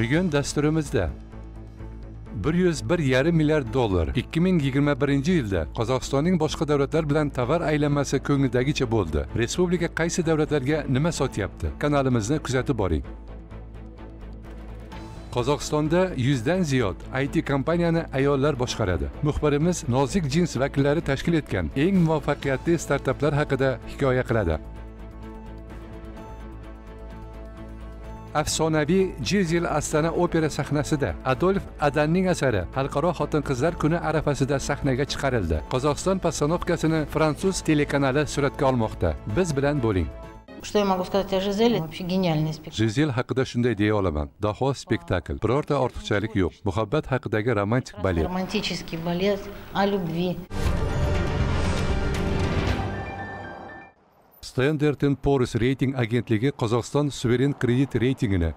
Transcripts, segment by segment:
bugun dasturimizda 101,5 yarim milliard dollar 2021 yilda qozog'istonning boshqa davlatlar bilan tovar aylanmasi ko'nglidagicha bo'ldi respublika qaysi davlatlarga nima sotyapti kanalimizni kuzatib boring qozog'istonda dan ziyod it kompaniyani ayollar boshqaradi muxbirimiz nozik jins vakillari tashkil etgan eng muvaffaqiyatli startaplar haqida hikoya qiladi afsonaviy jizil astana opera sahnasida adolf adanning asari xalqaro xotin qizlar kuni arafasida sahnaga chiqarildi qozog'iston postanovkasini fransuz telekanali suratga olmoqda biz bilan bo'ling что я могу сказать о жизели Вообще гениальный спектакль. Жизель haqida shunday deya olaman. Daho spektakl. Birorta ortiqchalik yo'q. Muhabbat haqidagi romantik balet. Romantichеский балет о любви. Standard Poor's агентлиги agentligi Qozog'iston suveren kredit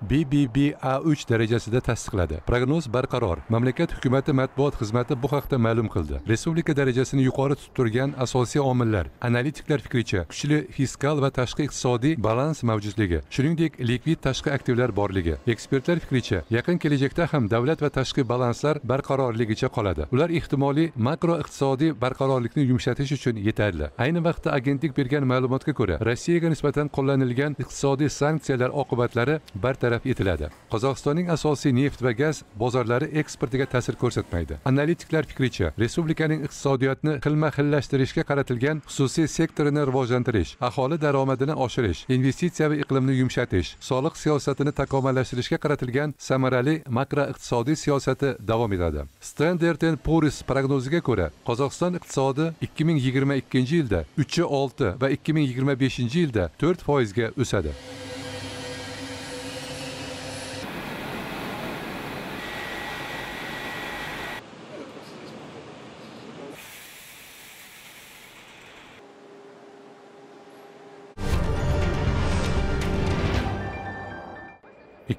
BBB a 3 darajasida tasdiqladi. Prognoz barqaror. Mamlakat hukumati матбуот xizmati bu haqda ma'lum qildi. Respublika darajasini yuqori tutib turgan asosiy omillar analitiklar fikricha kuchli fiskal va tashqi iqtisodiy balans mavjudligi, shuningdek likvid tashqi aktivlar borligi. Ekspertlar fikricha yaqin kelajakda ham davlat va tashqi balanslar barqarorligicha qoladi. Ular ehtimoliy макроиқтисодий барқарорликни barqarorlikni yumshatish uchun yetarli. Ayni vaqtda agentlik bergan ma'lumotga ko'ra rossiyaga nisbatan qo'llanilgan iqtisodiy sanksiyalar oqibatlari bartaraf etiladi qozog'istonning asosiy neft va gaz bozorlari eksportiga ta'sir ko'rsatmaydi analitiklar fikricha respublikaning iqtisodiyotni xilma xillashtirishga qaratilgan xususiy sektorini rivojlantirish aholi daromadini oshirish investitsiyaviy iqlimni yumshatish soliq siyosatini takomillashtirishga qaratilgan samarali makroiqtisodiy siyosati davom etadi standard puris prognoziga ko'ra qozog'iston iqtisodi ikki ming yigirma ikkinchi yilda uch olti va ikki ming yigirma yigirma beshinchi yilda to'rt foizga o'sadi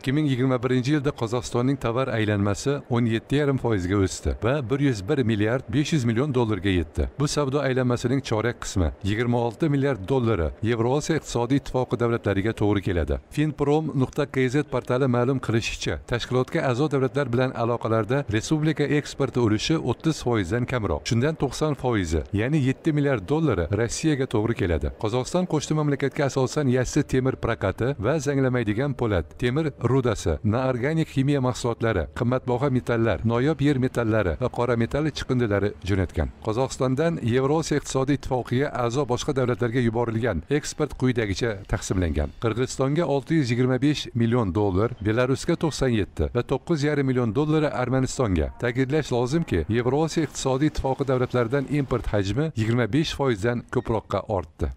ikki ming yigirma birinchi yilda qozog'istonning tovar aylanmasi o'n yetti yarim foizga o'sdi va bir yuz bir milliard besh yuz million dollarga yetdi bu savdo aylanmasining chorak qismi yigirma olti milliard dollari yevrosiyo iqtisodiy ittifoqi davlatlariga to'g'ri keladi finprom nuqta kz portali ma'lum qilishicha tashkilotga a'zo davlatlar bilan aloqalarda respublika eksporti ulushi o'ttiz foizdan kamroq shundan to'qson foizi ya'ni yetti milliard dollari rossiyaga to'g'ri keladi qozog'iston qo'shni mamlakatga asosan yassi temir prokati va zanglamaydigan po'lat temir rudasi organik ximiya mahsulotlari qimmatbaho metallar noyob yer metallari va qora metall chiqindilari jo'natgan qozog'istondan yevrosiyo iqtisodiy ittifoqiga a'zo boshqa davlatlarga yuborilgan eksport quyidagicha taqsimlangan qirg'izistonga 625 million dollar belarusga 97 va 9,5 yarim million dollari armanistonga ta'kidlash lozimki yevrosiyo iqtisodiy ittifoqi davlatlaridan import hajmi 25 foizdan ko'proqqa ortdi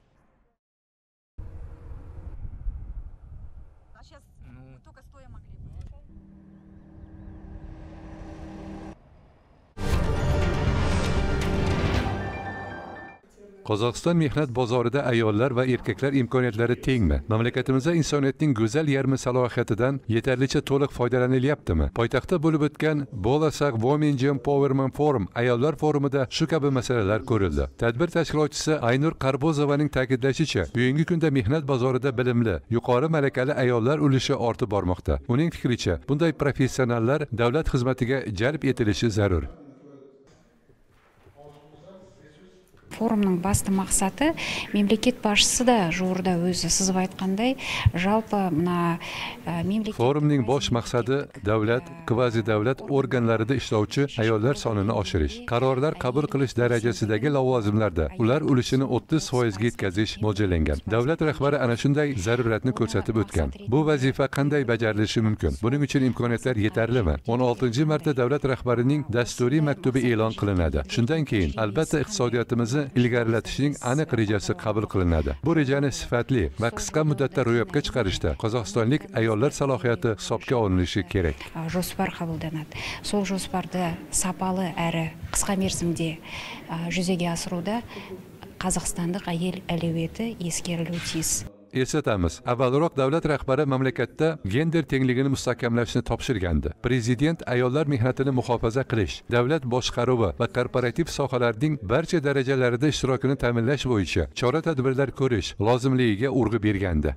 qozog'iston mehnat bozorida ayollar va erkaklar imkoniyatlari tengmi mamlakatimizda insoniyatning go'zal yarmi salohiyatidan yetarlicha to'liq foydalanilyaptimi poytaxtda bo'lib o'tgan bolasak women empowerment forum ayollar forumida shu kabi masalalar ko'rildi tadbir tashkilotchisi aynur qarbozovaning ta'kidlashicha bugungi kunda mehnat bozorida bilimli yuqori malakali ayollar ulushi ortib bormoqda uning fikricha bunday professionallar davlat xizmatiga jalb etilishi zarur форумның басты мақсаты мемлекет басшысы да жуырда өзі сызып айтқандай жалпы мына мемлекет форумның bosh мақсаты davlat kvazidavlat organlarida ishlovchi ayollar sonini oshirish qarorlar qabul qilish darajasidagi lavozimlarda ular ulushini o'ttiz foizga yetkazish mo'ljallangan davlat rahbari ana shunday zaruratni ko'rsatib o'tgan bu vazifa qanday bajarilishi mumkin buning uchun imkoniyatlar yetarlimi 16 oltinchi marta davlat rahbarining dasturiy maktubi e'lon qilinadi shundan keyin albatta iqtisodiyotimizni ilgarilatishning aniq rejasi qabul qilinadi bu rejani sifatli va qisqa muddatda ro'yobga chiqarishda qozog'istonlik ayollar salohiyati hisobga olinishi kerak э, жоспар қабылданады сол жоспарды сапалы әрі қысқа мерзімде э, жүзеге асыруда қазақстандық әйел әлеуеті ескерілуі тиіс eslatamiz avvalroq davlat rahbari mamlakatda gender tengligini mustahkamlashni topshirgandi prezident ayollar mehnatini muhofaza qilish davlat boshqaruvi va korporativ sohalarning barcha darajalarida ishtirokini ta'minlash bo'yicha chora tadbirlar ko'rish lozimligiga urg'u bergandi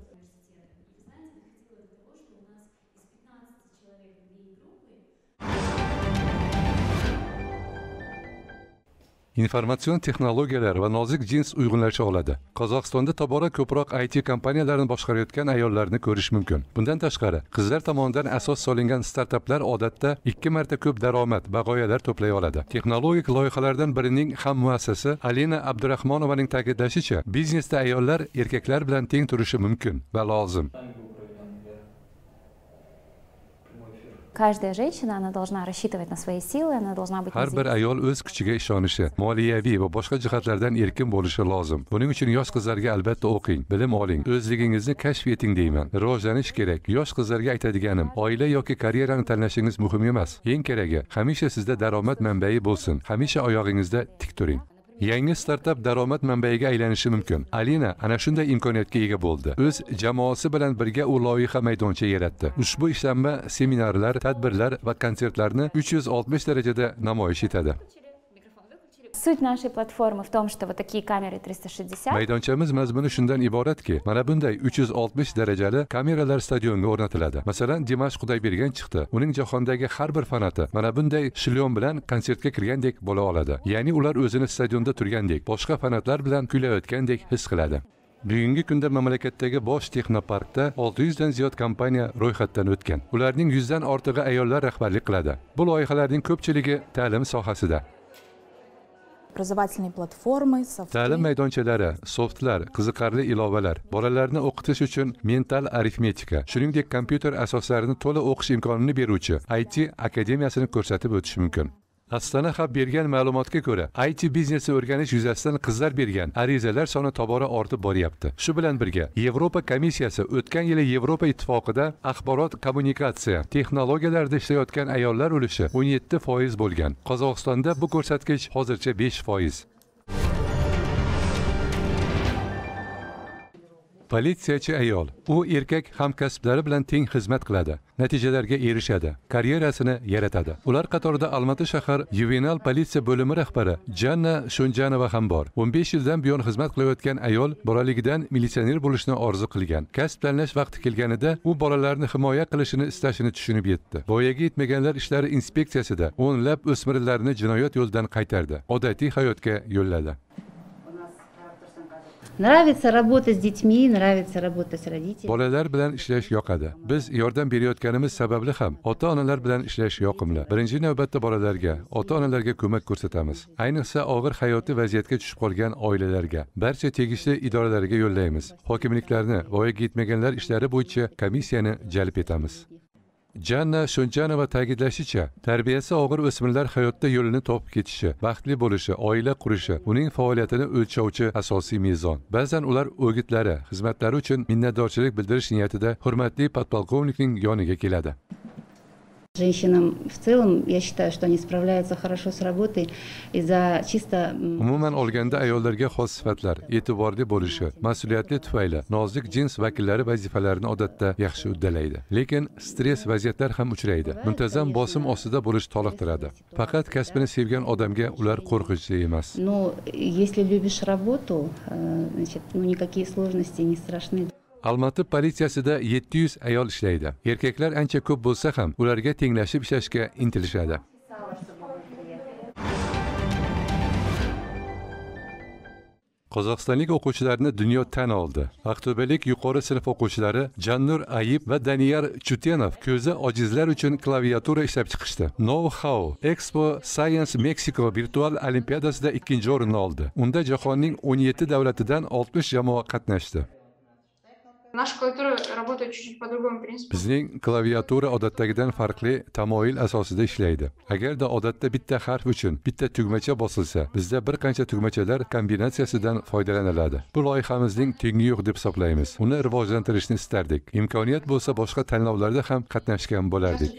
informatsion texnologiyalar va nozik jins uyg'unlasha oladi qozog'istonda tobora ko'proq it kompaniyalarini boshqarayotgan ayollarni ko'rish mumkin bundan tashqari qizlar tomonidan asos solingan startaplar odatda ikki marta ko'p daromad va g'oyalar to'play oladi texnologik loyihalardan birining ham muassisi alina abdurahmonovaning ta'kidlashicha biznesda ayollar erkaklar bilan teng turishi mumkin va lozim каждая женщина она должна рассчитывать на свои силы она должна быть har bir ayol o'z kuchiga ishonishi moliyaviy va boshqa jihatlardan erkin bo'lishi lozim buning uchun yosh qizlarga albatta o'qing bilim oling o'zligingizni kashf eting deyman rivojlanish kerak yosh qizlarga aytadiganim oila yoki karyerani tanlashingiz muhim emas eng keragi hamisha sizda daromad manbai bo'lsin hamisha oyog'ingizda tik turing yangi startap daromad manbayiga aylanishi mumkin alina ana shunday imkoniyatga ega bo'ldi o'z jamoasi bilan birga u loyiha maydoncha yaratdi ushbu ishlanma seminarlar tadbirlar va konsertlarni uch yuz oltmish darajada namoyish etadi суть нашей платформы в том, что вот такие камеры 360. Майданчамыз мазмуны шундан иборатки. Мана бундай 360 дәрәҗәле камералар стадионга орнатылады. Масалан, Димаш Кудайберген чыкты. Унинг жаһандагы һәр бир фанаты мана бундай шлеон билан концертка киргәндәк була алады. Яни улар өзене стадионда тургандык, Бошқа фанатлар белән күләйткәндәк хис кылады. bugungi kunda mamlakatdagi бош технопаркта 600 dan ziyod kompaniya ro'yxatdan o'tgan Уларнинг 100 dan ortig'i ayollar rahbarlik qiladi bu loyihalarning ko'pchiligi ta'lim sohasida образовательные платформы ta'lim maydonchalari softlar qiziqarli ilovalar bolalarni o'qitish uchun mental arifmetika shuningdek kompyuter asoslarini to'liq o'qish imkonini beruvchi it akademiyasini ko'rsatib o'tish mumkin astana hab bergan ma'lumotga ko'ra it biznesi o'rganish yuzasidan qizlar bergan arizalar soni tobora ortib boryapti shu bilan birga yevropa komissiyasi o'tgan yili yevropa ittifoqida axborot kommunikatsiya texnologiyalarida ishlayotgan ayollar ulushi o'n yetti foiz bo'lgan qozog'istonda bu ko'rsatkich hozircha besh foiz politsiyachi ayol u erkak hamkasblari bilan teng xizmat qiladi natijalarga erishadi karyerasini yaratadi ular qatorida almati shahar yuvenal politsiya bo'limi rahbari janna shunjanova ham bor o'n besh yildan buyon xizmat qilayotgan ayol bolaligidan militsioner bo'lishni orzu qilgan kasb tanlash vaqti kelganida u bolalarni himoya qilishini istashini tushunib yetdi voyaga yetmaganlar ishlari inspeksiyasida o'nlab o'smirlarni jinoyat yo'lidan qaytardi odatiy hayotga yo'lladi Нравится работа с детьми, нравится работа с родителями. Bolalar билан ишлаш ёқади. Биз ёрдам бериётганимиз сабабли ҳам ота-оналар билан ишлаш yoqimli. Birinchi navbatda bolalarga, ota-onalarga ko'mak ko'rsatamiz. Ayniqsa og'ir hayotiy vaziyatga tushib qolgan oilalarga barcha tegishli idoralarga yo'llaymiz. Hokimliklarni voyaga yetmaganlar ishlari bo'yicha komissiyani jalb etamiz. janna shunchanova ta'kidlashicha tarbiyasi og'ir o'smirlar hayotda yo'lini topib ketishi baxtli bo'lishi oila qurishi uning faoliyatini o'lchovchi asosiy mezon ba'zan ular o'gitlari xizmatlari uchun minnatdorchilik bildirish niyatida hurmatli podpolkovnikning yoniga keladi женщинам в целом, я считаю, что они справляются хорошо с работой из-за чисто... Умумен олгенда айолдарге хос сфатлар, етуварды болышы, масулиятли туфайлы, назик джинс вакиллары вазифаларны одатта яхшы уддалайды. Лекен стресс вазиятлар хам учрайды, мунтазам басым осыда болыш талықтырады. Пақат кәсбіні севген адамге улар қорқышы емес. Ну, если любишь работу, э, значит, ну никакие сложности не страшны. almaty politsiyasida 700 ayol ishlaydi erkaklar ancha ko'p bo'lsa ham ularga tenglashib ishlashga intilishadi qozog'istonlik o'quvchilarni dunyo tan oldi aqto'balik yuqori sinf o'quvchilari jannur ayib va daniyar chutenov ko'zi ojizlar uchun klaviatura ishlab chiqishdi know how expo science mexico virtual olimpiadasida ikkinchi o'rinni oldi unda jahonning 17 davlatidan 60 jamoa qatnashdi Наша клавиатура работает чуть-чуть по другому принципу. Bizning klaviatura odatdagidan farqli tamoyil asosida ishlaydi. Agarda odatda bitta harf uchun bitta tugmacha bosilsa, bizda bir qancha tugmachalar kombinatsiyasidan foydalaniladi. Bu loyihamizning tengi yo'q deb hisoblaymiz. Uni rivojlantirishni istardik. Imkoniyat bo'lsa boshqa tanlovlarda ham qatnashgan bo'lardik.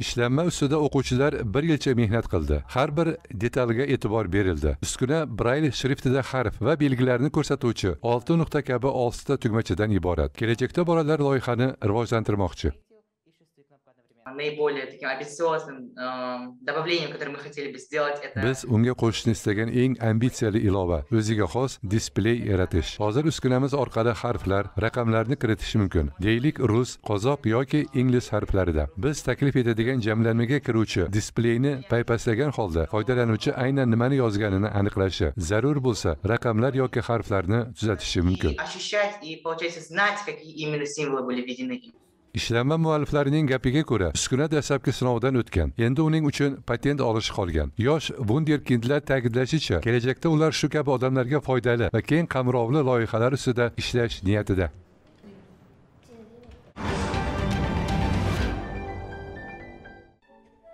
ishlanma ustida o'quvchilar bir yilcha mehnat qildi har bir detalga e'tibor berildi uskuna brayl shriftida harf va belgilarni ko'rsatuvchi olti nuqta kabi oltita tugmachadan iborat kelajakda bolalar loyihani rivojlantirmoqchi наиболее таким амбициозным э, добавлением, которое мы хотели бы сделать, это... Без unga qo'shishni istagan eng ambitsiyali ilova o'ziga xos displey yaratish. Hozir uskunamiz orqada harflar, raqamlarni kiritish mumkin. Deylik rus, qozoq yoki ingliz harflarida. Biz taklif etadigan jamlanmaga kiruvchi displeyni paypaslagan holda foydalanuvchi aynan nimani yozganini aniqlashi, zarur bo'lsa raqamlar yoki harflarni tuzatishi mumkin. Ощущать и получается знать, какие именно символы были введены. ishlanma mualliflarining gapiga ko'ra uskuna dastlabki sinovdan o'tgan endi uning uchun patent olish qolgan yosh bunderkindlar ta'kidlashicha kelajakda ular shu kabi odamlarga foydali va keng qamrovli loyihalar ustida ishlash niyatida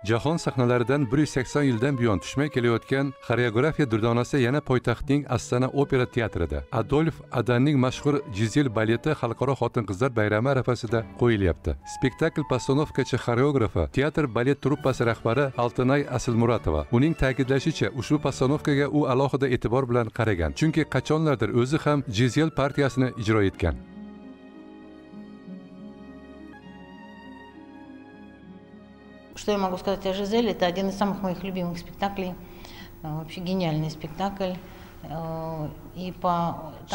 jahon sahnalaridan 180 yildan buyon tushmay kelayotgan xoreografiya durdonasi yana poytaxtning astana opera teatrida adolf adanning mashhur jizel baleti xalqaro xotin qizlar bayrami arafasida qo'yilyapti spektakl postanovkachi xoreografi teatr balet truppasi rahbari altinay asilmuratova uning ta'kidlashicha ushbu postanovkaga u alohida e'tibor bilan qaragan chunki qachonlardir o'zi ham jizel partiyasini ijro etgan Что я могу сказать о «Жизель»? Это один из самых моих любимых спектаклей. Э, вообще гениальный спектакль. Э,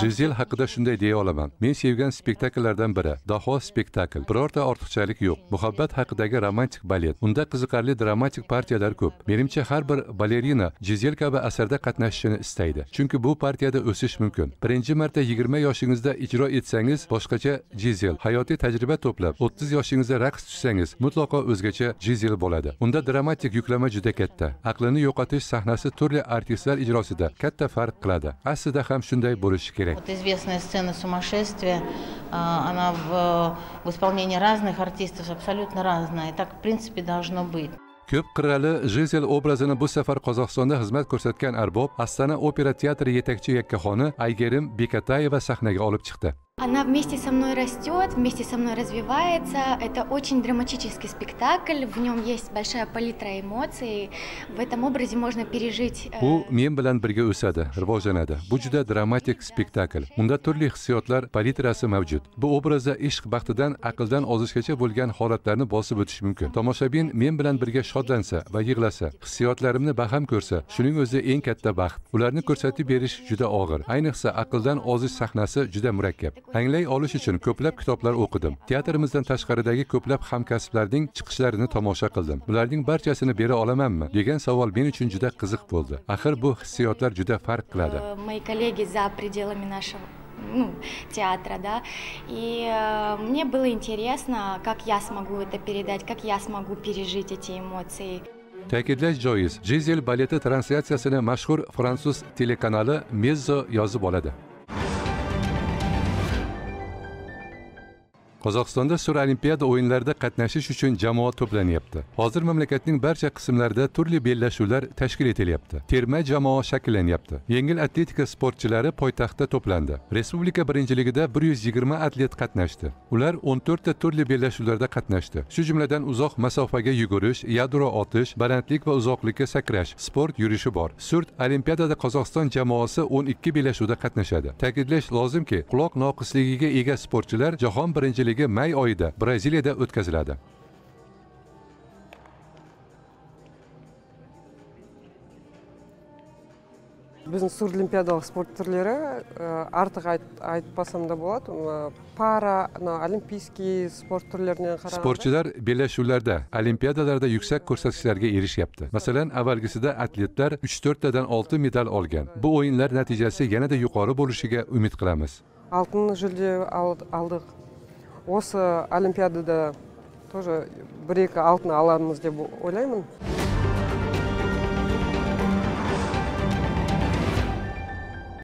jizel haqida shunday deya olaman men sevgan spektakllardan biri daho spektakl birorta ortiqchalik yo'q muhabbat haqidagi romantik balet unda qiziqarli dramatik partiyalar ko'p menimcha har bir balerina jizel kabi asarda qatnashishini istaydi chunki bu partiyada o'sish mumkin birinchi marta yigirma yoshingizda ijro etsangiz boshqacha jizel hayotiy tajriba to'plab o'ttiz yoshingizda raqs tushsangiz mutlaqo o'zgacha jizel bo'ladi unda dramatik yuklama juda katta aqlini yo'qotish sahnasi turli artistlar ijrosida katta farq qiladi aslida ham shunday bo'lishi kerak известная сцена сумасшествия она в исполнении разных артистов абсолютно разная так в принципе должно быть ko'p qirrali jizel obrazini bu safar qozog'istonda xizmat ko'rsatgan arbob astana opera teatri yetakchi yakkaxoni aygerim bekatayeva sahnaga olib chiqdi Она вместе со мной растет, вместе со мной развивается. Это очень драматический спектакль, в нем есть большая палитра эмоций. В этом образе можно пережить... Э, У мен билан бірге өсады, рвожанады. Бу жуда драматик спектакль. Мунда түрлі хсиотлар палитраси мавжуд. Бу образа ишқ бақтыдан, ақлдан озишгача бўлган ҳолатларни босиб ўтиш мумкин. Тамашабин мен билан бірге шодланса ва иғласа, хсиотларымны баҳам кўрса, шунинг ўзи энг катта бахт. Уларни кўрсатиб бериш жуда оғир. Айниқса ақлдан озиш саҳнаси жуда мураккаб. anglay olish uchun ko'plab kitoblar o'qidim teatrimizdan tashqaridagi ko'plab hamkasblarning chiqishlarini tomosha qildim bularning barchasini bera olamanmi degan savol men uchun juda qiziq bo'ldi axir bu hissiyotlar juda farq qiladi э, мои коллеги за пределами нашего ну, театра, да, и э, мне было интересно, как я смогу это передать, как я смогу пережить эти эмоции. ta'kidlash joiz jizel baleti translyatsiyasini mashhur fransuz telekanali mezzo yozib oladi qozog'istonda sur olimpiada o'yinlarida qatnashish uchun jamoa to'planyapti hozir mamlakatning barcha qismlarida turli bellashuvlar tashkil etilyapti terma jamoa shakllanyapti yengil atletika sportchilari poytaxtda to'plandi respublika birinchiligida bir yuz yigirma atlet qatnashdi ular 14 to'rtta turli bellashuvlarda qatnashdi shu jumladan uzoq masofaga yugurish yadro otish balandlik va uzoqlikka sakrash sport yurishi bor surt olimpiadada qozog'iston jamoasi 12 ikki bellashuvda qatnashadi ta'kidlash lozimki quloq noqisligiga ega sportchilar jahon birinchiligi chempionligi may oyida braziliyada o'tkaziladi біздің сурдолимпиадалық спорт түрлері артық айтпасам да болады e, para мына sport turlaridan qaraganda sportchilar bellashuvlarda olimpiadalarda yuksak ko'rsatkichlarga erishyapti masalan avvalgisida atletlar uch to'rttadan oltin medal olgan bu o'yinlar natijasi yanada yuqori bo'lishiga umid qilamiz oltin жүлде алдық осы олимпиадада тоже бір екі алтын аламыз деп ойлаймын